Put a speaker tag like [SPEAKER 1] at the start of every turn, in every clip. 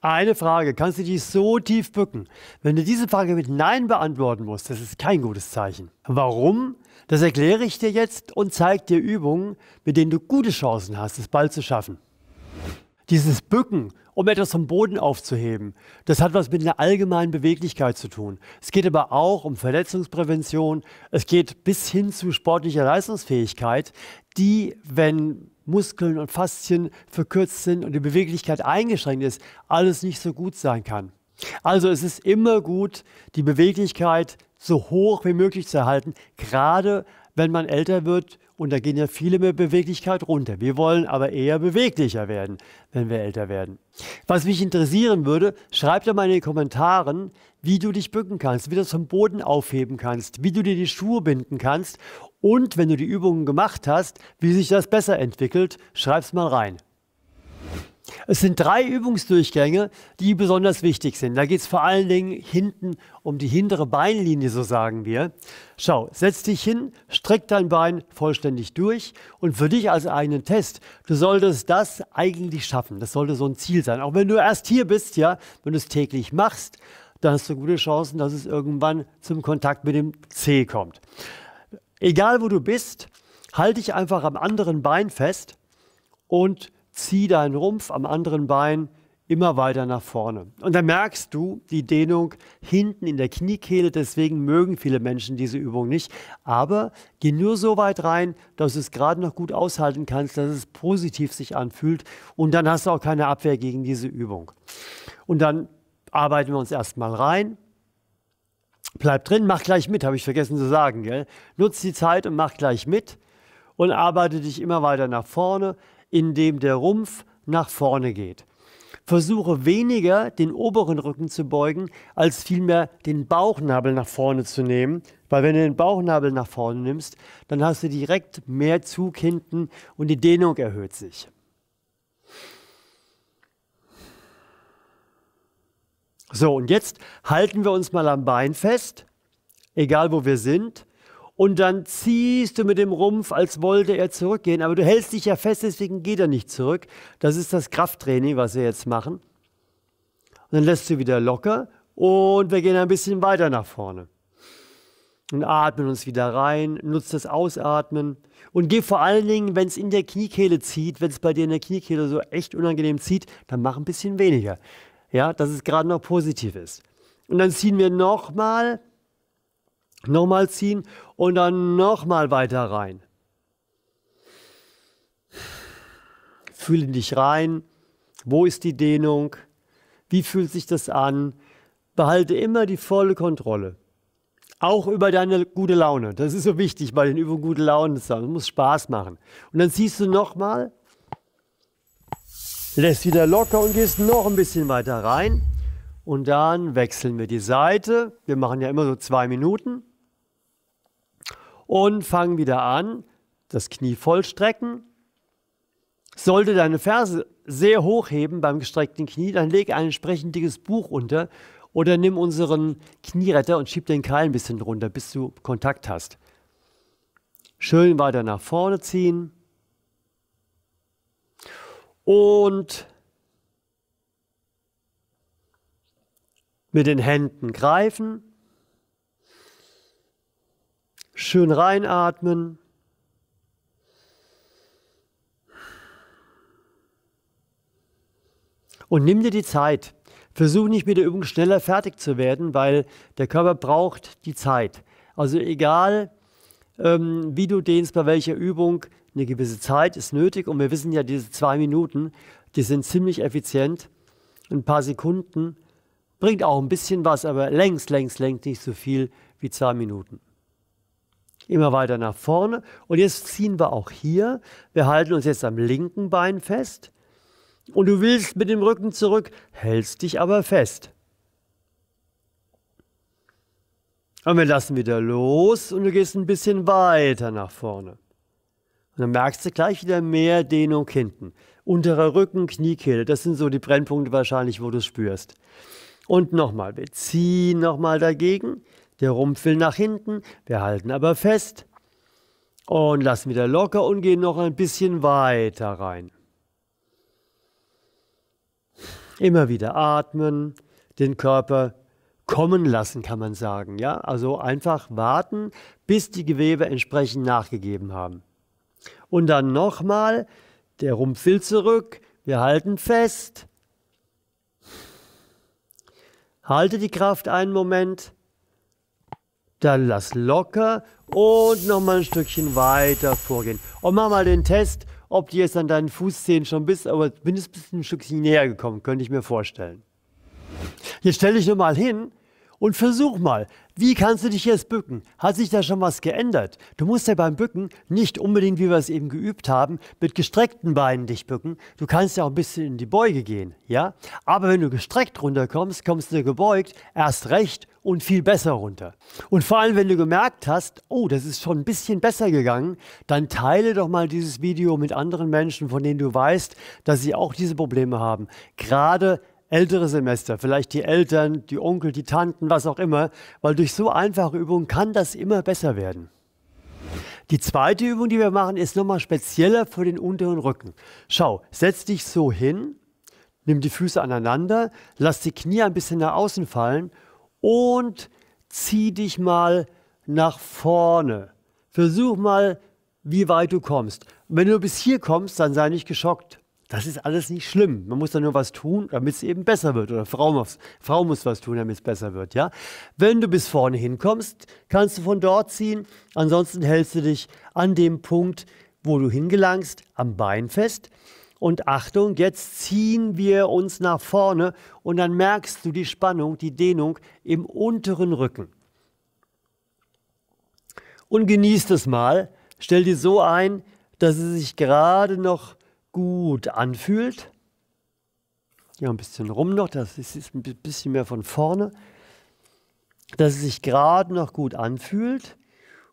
[SPEAKER 1] Eine Frage, kannst du dich so tief bücken? Wenn du diese Frage mit Nein beantworten musst, das ist kein gutes Zeichen. Warum? Das erkläre ich dir jetzt und zeige dir Übungen, mit denen du gute Chancen hast, es bald zu schaffen. Dieses Bücken, um etwas vom Boden aufzuheben, das hat was mit einer allgemeinen Beweglichkeit zu tun. Es geht aber auch um Verletzungsprävention. Es geht bis hin zu sportlicher Leistungsfähigkeit, die, wenn Muskeln und Faszien verkürzt sind und die Beweglichkeit eingeschränkt ist, alles nicht so gut sein kann. Also es ist immer gut, die Beweglichkeit so hoch wie möglich zu erhalten, gerade wenn man älter wird und da gehen ja viele mehr Beweglichkeit runter. Wir wollen aber eher beweglicher werden, wenn wir älter werden. Was mich interessieren würde, schreib doch mal in den Kommentaren, wie du dich bücken kannst, wie du es vom Boden aufheben kannst, wie du dir die Schuhe binden kannst und wenn du die Übungen gemacht hast, wie sich das besser entwickelt, schreib's mal rein. Es sind drei Übungsdurchgänge, die besonders wichtig sind. Da geht es vor allen Dingen hinten um die hintere Beinlinie, so sagen wir. Schau, setz dich hin, streck dein Bein vollständig durch und für dich als eigenen Test, du solltest das eigentlich schaffen. Das sollte so ein Ziel sein. Auch wenn du erst hier bist, ja, wenn du es täglich machst, dann hast du gute Chancen, dass es irgendwann zum Kontakt mit dem C kommt. Egal wo du bist, halte dich einfach am anderen Bein fest und zieh deinen Rumpf am anderen Bein immer weiter nach vorne. Und dann merkst du die Dehnung hinten in der Kniekehle. Deswegen mögen viele Menschen diese Übung nicht. Aber geh nur so weit rein, dass du es gerade noch gut aushalten kannst, dass es positiv sich anfühlt. Und dann hast du auch keine Abwehr gegen diese Übung. Und dann arbeiten wir uns erstmal rein bleib drin, mach gleich mit, habe ich vergessen zu sagen. Gell? Nutz die Zeit und mach gleich mit und arbeite dich immer weiter nach vorne, indem der Rumpf nach vorne geht. Versuche weniger den oberen Rücken zu beugen, als vielmehr den Bauchnabel nach vorne zu nehmen. Weil wenn du den Bauchnabel nach vorne nimmst, dann hast du direkt mehr Zug hinten und die Dehnung erhöht sich. So, und jetzt halten wir uns mal am Bein fest, egal wo wir sind. Und dann ziehst du mit dem Rumpf, als wollte er zurückgehen. Aber du hältst dich ja fest, deswegen geht er nicht zurück. Das ist das Krafttraining, was wir jetzt machen. Und dann lässt du wieder locker und wir gehen ein bisschen weiter nach vorne. Und atmen uns wieder rein, nutzt das Ausatmen und geh vor allen Dingen, wenn es in der Kniekehle zieht, wenn es bei dir in der Kniekehle so echt unangenehm zieht, dann mach ein bisschen weniger ja, dass es gerade noch positiv ist. Und dann ziehen wir nochmal, nochmal ziehen und dann nochmal weiter rein. Fühle dich rein. Wo ist die Dehnung? Wie fühlt sich das an? Behalte immer die volle Kontrolle. Auch über deine gute Laune. Das ist so wichtig bei den Übungen gute Laune zu haben. Es muss Spaß machen. Und dann ziehst du nochmal lässt wieder locker und gehst noch ein bisschen weiter rein. Und dann wechseln wir die Seite. Wir machen ja immer so zwei Minuten. Und fangen wieder an, das Knie vollstrecken. Sollte deine Ferse sehr hochheben beim gestreckten Knie, dann leg ein entsprechend dickes Buch unter oder nimm unseren Knieretter und schieb den Keil ein bisschen runter, bis du Kontakt hast. Schön weiter nach vorne ziehen und mit den Händen greifen. Schön reinatmen. Und nimm dir die Zeit. Versuch nicht mit der Übung schneller fertig zu werden, weil der Körper braucht die Zeit. Also egal, ähm, wie du dehnst, bei welcher Übung, eine gewisse Zeit ist nötig und wir wissen ja, diese zwei Minuten, die sind ziemlich effizient. Ein paar Sekunden bringt auch ein bisschen was, aber längst, längst, längst nicht so viel wie zwei Minuten. Immer weiter nach vorne und jetzt ziehen wir auch hier. Wir halten uns jetzt am linken Bein fest und du willst mit dem Rücken zurück, hältst dich aber fest. Und wir lassen wieder los und du gehst ein bisschen weiter nach vorne. Und dann merkst du gleich wieder mehr Dehnung hinten. Unterer Rücken, Kniekehle, das sind so die Brennpunkte wahrscheinlich, wo du es spürst. Und nochmal, wir ziehen nochmal dagegen, der Rumpf will nach hinten, wir halten aber fest und lassen wieder locker und gehen noch ein bisschen weiter rein. Immer wieder atmen, den Körper kommen lassen, kann man sagen. Ja? Also einfach warten, bis die Gewebe entsprechend nachgegeben haben. Und dann nochmal, der Rumpf will zurück, wir halten fest. Halte die Kraft einen Moment, dann lass locker und nochmal ein Stückchen weiter vorgehen. Und mach mal den Test, ob du jetzt an deinen Fußzehen schon bist, aber mindestens ein Stückchen näher gekommen, könnte ich mir vorstellen. Jetzt stell dich nochmal hin und versuch mal, wie kannst du dich jetzt bücken? Hat sich da schon was geändert? Du musst ja beim Bücken nicht unbedingt, wie wir es eben geübt haben, mit gestreckten Beinen dich bücken. Du kannst ja auch ein bisschen in die Beuge gehen, ja? Aber wenn du gestreckt runterkommst, kommst du gebeugt erst recht und viel besser runter. Und vor allem, wenn du gemerkt hast, oh, das ist schon ein bisschen besser gegangen, dann teile doch mal dieses Video mit anderen Menschen, von denen du weißt, dass sie auch diese Probleme haben. Gerade ältere Semester, vielleicht die Eltern, die Onkel, die Tanten, was auch immer, weil durch so einfache Übungen kann das immer besser werden. Die zweite Übung, die wir machen, ist nochmal spezieller für den unteren Rücken. Schau, setz dich so hin, nimm die Füße aneinander, lass die Knie ein bisschen nach außen fallen und zieh dich mal nach vorne. Versuch mal, wie weit du kommst. wenn du bis hier kommst, dann sei nicht geschockt. Das ist alles nicht schlimm. Man muss da nur was tun, damit es eben besser wird. Oder Frau muss, Frau muss was tun, damit es besser wird. Ja? Wenn du bis vorne hinkommst, kannst du von dort ziehen. Ansonsten hältst du dich an dem Punkt, wo du hingelangst, am Bein fest. Und Achtung, jetzt ziehen wir uns nach vorne und dann merkst du die Spannung, die Dehnung im unteren Rücken. Und genießt es mal. Stell dir so ein, dass es sich gerade noch gut anfühlt. Ja, ein bisschen rum noch, das ist, ein bisschen mehr von vorne. Dass es sich gerade noch gut anfühlt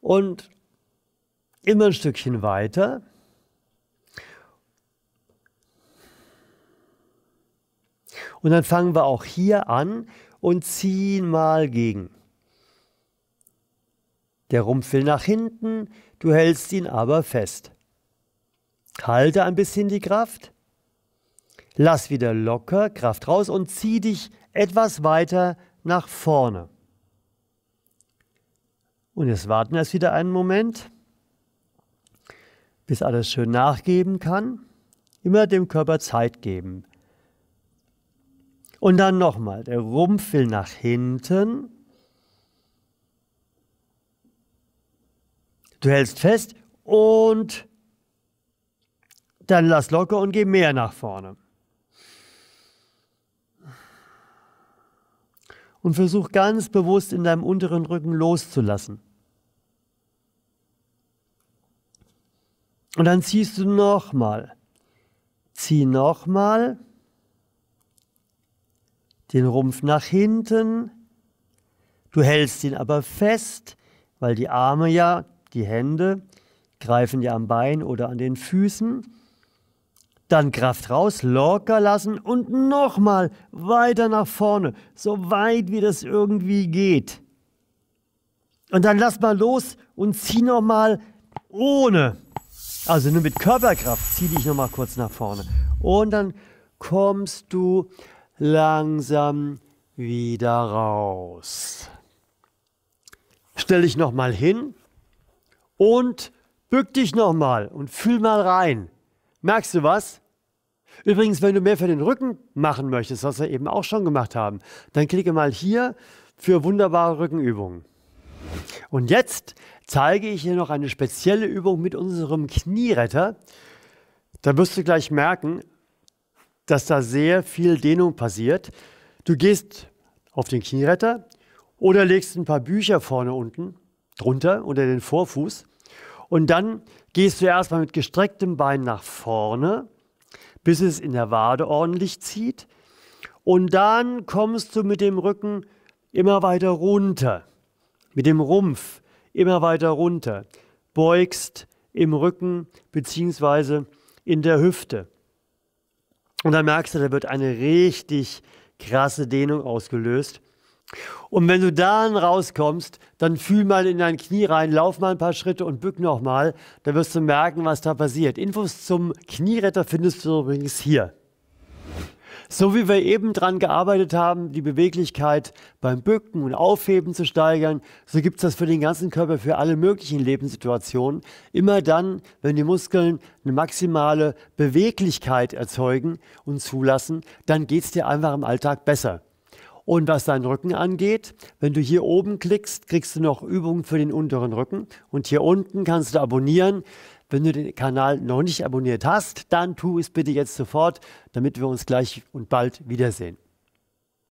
[SPEAKER 1] und immer ein Stückchen weiter. Und dann fangen wir auch hier an und ziehen mal gegen. Der Rumpf will nach hinten, du hältst ihn aber fest. Halte ein bisschen die Kraft. Lass wieder locker Kraft raus und zieh dich etwas weiter nach vorne. Und jetzt warten wir erst wieder einen Moment, bis alles schön nachgeben kann. Immer dem Körper Zeit geben. Und dann nochmal, der Rumpf will nach hinten. Du hältst fest und dann lass locker und geh mehr nach vorne. Und versuch ganz bewusst in deinem unteren Rücken loszulassen. Und dann ziehst du nochmal. Zieh nochmal den Rumpf nach hinten. Du hältst ihn aber fest, weil die Arme ja, die Hände, greifen ja am Bein oder an den Füßen. Dann Kraft raus, locker lassen und nochmal weiter nach vorne, so weit wie das irgendwie geht. Und dann lass mal los und zieh nochmal ohne. Also nur mit Körperkraft zieh dich nochmal kurz nach vorne. Und dann kommst du langsam wieder raus. Stell dich nochmal hin und bück dich nochmal und fühl mal rein. Merkst du was? Übrigens, wenn du mehr für den Rücken machen möchtest, was wir eben auch schon gemacht haben, dann klicke mal hier für wunderbare Rückenübungen. Und jetzt zeige ich dir noch eine spezielle Übung mit unserem Knieretter. Da wirst du gleich merken, dass da sehr viel Dehnung passiert. Du gehst auf den Knieretter oder legst ein paar Bücher vorne unten drunter unter den Vorfuß und dann gehst du erstmal mit gestrecktem Bein nach vorne bis es in der Wade ordentlich zieht. Und dann kommst du mit dem Rücken immer weiter runter, mit dem Rumpf immer weiter runter, beugst im Rücken bzw. in der Hüfte. Und dann merkst du, da wird eine richtig krasse Dehnung ausgelöst. Und wenn du dann rauskommst, dann fühl mal in dein Knie rein, lauf mal ein paar Schritte und bück noch mal. Da wirst du merken, was da passiert. Infos zum Knieretter findest du übrigens hier. So wie wir eben dran gearbeitet haben, die Beweglichkeit beim Bücken und Aufheben zu steigern, so gibt es das für den ganzen Körper, für alle möglichen Lebenssituationen. Immer dann, wenn die Muskeln eine maximale Beweglichkeit erzeugen und zulassen, dann geht es dir einfach im Alltag besser. Und was deinen Rücken angeht, wenn du hier oben klickst, kriegst du noch Übungen für den unteren Rücken. Und hier unten kannst du abonnieren. Wenn du den Kanal noch nicht abonniert hast, dann tu es bitte jetzt sofort, damit wir uns gleich und bald wiedersehen.